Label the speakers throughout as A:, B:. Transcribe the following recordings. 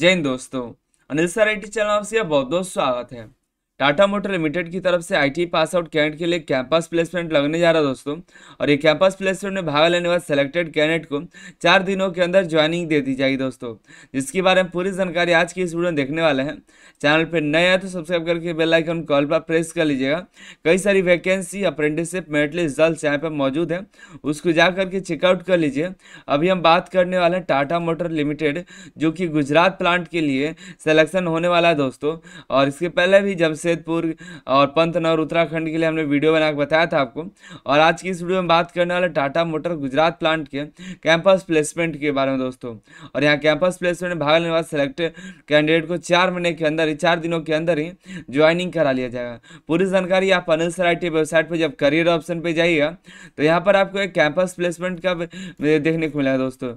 A: जय हिंद दोस्तों Anil sir I channel आपसे बहुत बहुत स्वागत है टाटा मोटर लिमिटेड की तरफ से आईटी पास आउट कैंडेट के लिए कैंपस प्लेसमेंट लगने जा रहा है दोस्तों और ये कैंपस प्लेसमेंट में भाग लेने वाले सेलेक्टेड कैंडेट को चार दिनों के अंदर ज्वाइनिंग दे दी जाएगी दोस्तों जिसके बारे में पूरी जानकारी आज की इस वीडियो में देखने वाले हैं चैनल तो पर नए आए तो सब्सक्राइब करके बेलाइकन कॉल पर प्रेस कर लीजिएगा कई सारी वैकेंसी अप्रेंटिसशिप मेरिट लिस्ट जल्द यहाँ पर मौजूद है उसको जा करके चेकआउट कर लीजिए अभी हम बात करने वाले हैं टाटा मोटर लिमिटेड जो कि गुजरात प्लांट के लिए सिलेक्शन होने वाला है दोस्तों और इसके पहले भी से जमशेदपुर और पंतनौर उत्तराखंड के लिए हमने वीडियो बना बताया था आपको और आज की इस वीडियो में बात करने वाले टाटा मोटर गुजरात प्लांट के कैंपस प्लेसमेंट के बारे में दोस्तों और यहाँ कैंपस प्लेसमेंट में भाग लेने वाले सेलेक्ट कैंडिडेट को चार महीने के अंदर ही चार दिनों के अंदर ही ज्वाइनिंग करा लिया जाएगा पूरी जानकारी आप अनिल सराइटी वेबसाइट पर जब करियर ऑप्शन पर जाइएगा तो यहाँ पर आपको एक कैंपस प्लेसमेंट का देखने को मिलेगा दोस्तों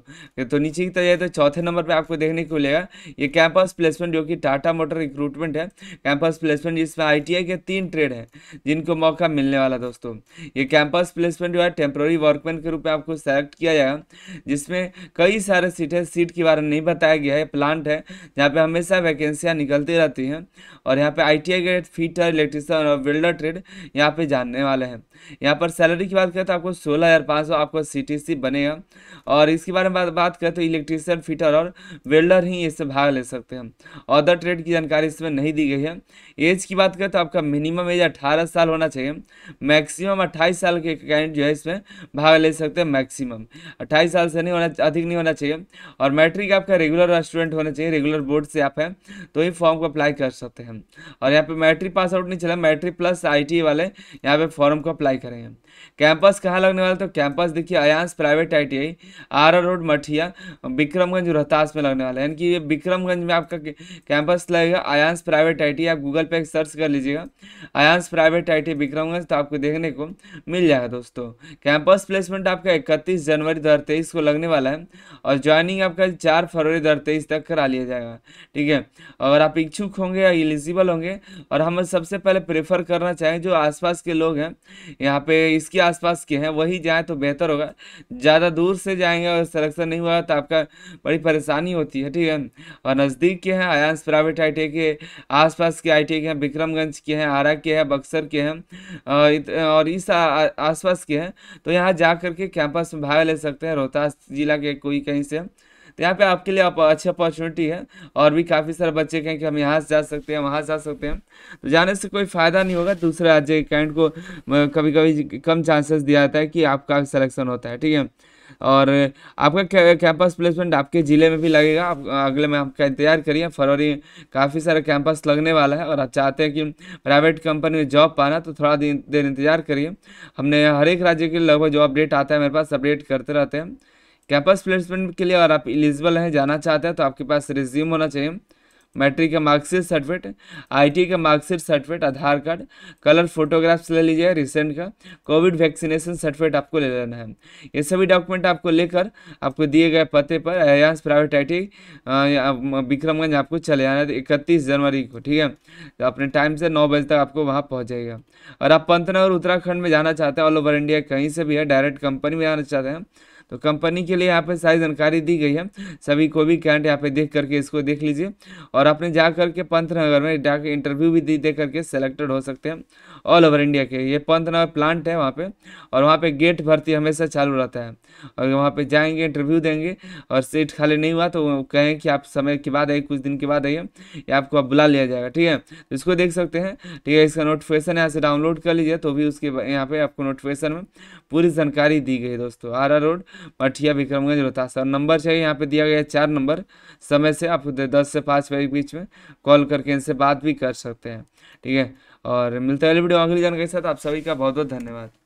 A: तो नीचे की तरह तो चौथे नंबर पर आपको देखने को मिलेगा ये कैंपस प्लेसमेंट जो कि टाटा मोटर रिक्रूटमेंट है कैंपस प्लेसमेंट इसमें आई के तीन ट्रेड हैं जिनको मौका मिलने वाला दोस्तों ये कैंपस प्लेसमेंट जो है टेम्प्रोरी वर्कमैन के रूप में आपको सेलेक्ट किया जाएगा जिसमें कई सारे सीट है सीट के बारे में नहीं बताया गया है प्लांट है जहाँ पर हमेशा वैकेंसियाँ निकलती रहती हैं और यहाँ पर आई के फीटर इलेक्ट्रिशियन और बिल्डर ट्रेड यहाँ पर जानने वाले हैं यहाँ पर सैलरी की बात करें तो आपको सोलह आपको सी बनेगा और इसके बारे में बात करें तो इलेक्ट्रिशियन फिटर और वेल्डर ही इससे भाग ले सकते हैं अदर ट्रेड की जानकारी इसमें नहीं दी गई है एज की बात करें तो आपका मिनिमम एज अठारह साल होना चाहिए मैक्सिमम अट्ठाईस साल के कैंडिडेट जो है इसमें भाग ले सकते हैं मैक्सिमम अट्ठाईस साल से नहीं होना अधिक नहीं होना चाहिए और मैट्रिक आपका रेगुलर स्टूडेंट होना चाहिए रेगुलर बोर्ड से आप हैं तो ही फॉर्म को अप्लाई कर सकते हैं और यहाँ पर मैट्रिक पास आउट नहीं चला मैट्रिक प्लस आई वाले यहाँ पर फॉर्म को अप्लाई करेंगे कैंपस कहाँ लगने वाला तो कैंपस देखिए Ayans private I T road Mathiya Vikramganj Rohtas में लगने वाला है यानी कि ये बिक्रमगंज में आपका कैंपस लगेगा अयांस प्राइवेट आई आप गूगल पे सर्च कर लीजिएगा आयांस प्राइवेट आई बिक्रमगंज तो आपको देखने को मिल जाएगा दोस्तों कैंपस प्लेसमेंट आपका इकतीस जनवरी दो को लगने वाला है और ज्वाइनिंग आपका चार फरवरी दो तक करा लिया जाएगा ठीक है अगर आप इच्छुक होंगे या एलिजिबल होंगे और हम सबसे पहले प्रेफर करना चाहेंगे जो आसपास के लोग हैं यहाँ पे इसके आसपास के हैं वही जाएं तो बेहतर होगा ज़्यादा दूर से जाएंगे और सिलेक्शन नहीं हुआ तो आपका बड़ी परेशानी होती है ठीक है और नज़दीक के हैं आयांस प्राइवेट आई के आसपास के आई के हैं विक्रमगंज के हैं आरा के हैं बक्सर के हैं और इस आसपास के हैं तो यहाँ जा करके कैंपस में भाग ले सकते हैं रोहतास जिला के कोई कहीं से तो यहाँ पे आपके लिए आप अच्छी अपॉर्चुनिटी है और भी काफ़ी सारे बच्चे कहें कि हम यहाँ से जा सकते हैं वहाँ से जा सकते हैं तो जाने से कोई फ़ायदा नहीं होगा दूसरे राज्य के कैंट को कभी कभी कम चांसेस दिया जाता है कि आपका सिलेक्शन होता है ठीक है और आपका कैंपस प्लेसमेंट आपके ज़िले में भी लगेगा आप अगले में आपका इंतजार करिए फरवरी काफ़ी सारा कैंपस लगने वाला है और आप चाहते हैं कि प्राइवेट कंपनी में जॉब पाना तो थोड़ा दिन देर इंतजार करिए हमने हर एक राज्य के लगभग जो अपडेट आता है मेरे पास अपडेट करते रहते हैं कैंपस प्लेसमेंट के लिए और आप एलिजिबल हैं जाना चाहते हैं तो आपके पास रिज्यूम होना चाहिए मैट्रिक का मार्कशीट सर्टिफिकेट आईटी का marksheet certificate Aadhaar card colour photographs ले लीजिएगा रिसेंट का कोविड वैक्सीनेशन सर्टिफिकेट आपको ले लेना है ये सभी डॉक्यूमेंट आपको लेकर आपको दिए गए पते पर Ayans private I T Vikramganj आपको चले जाना है इकतीस जनवरी को ठीक है तो अपने टाइम से नौ बजे तक आपको वहाँ पहुँच जाएगा और आप पंतनगर उत्तराखंड में जाना चाहते हैं ऑल ओवर इंडिया कहीं से भी है डायरेक्ट कंपनी में जाना चाहते हैं तो कंपनी के लिए यहाँ पे सारी जानकारी दी गई है सभी को भी कैंट यहाँ पे देख करके इसको देख लीजिए और आपने जा करके नगर में डाक इंटरव्यू भी दे करके सेलेक्टेड हो सकते हैं ऑल ओवर इंडिया के ये पंथ नगर प्लांट है वहाँ पे और वहाँ पे गेट भर्ती हमेशा चालू रहता है और वहाँ पर जाएंगे इंटरव्यू देंगे और सीट खाली नहीं हुआ तो कहें कि आप समय के बाद आइए कुछ दिन के बाद आइए या आपको आप बुला लिया जाएगा ठीक है तो इसको देख सकते हैं ठीक है इसका नोटिफिकेशन यहाँ से डाउनलोड कर लीजिए तो भी उसके यहाँ पर आपको नोटिफिकेशन में पूरी जानकारी दी गई दोस्तों आरा रोड पठिया विक्रमगंज रोहतास और नंबर चाहिए यहाँ पे दिया गया चार नंबर समय से आप दस से पाँच के बीच में कॉल करके इनसे बात भी कर सकते हैं ठीक है और मिलते हैं वीडियो अगली जानकारी के साथ आप सभी का बहुत बहुत धन्यवाद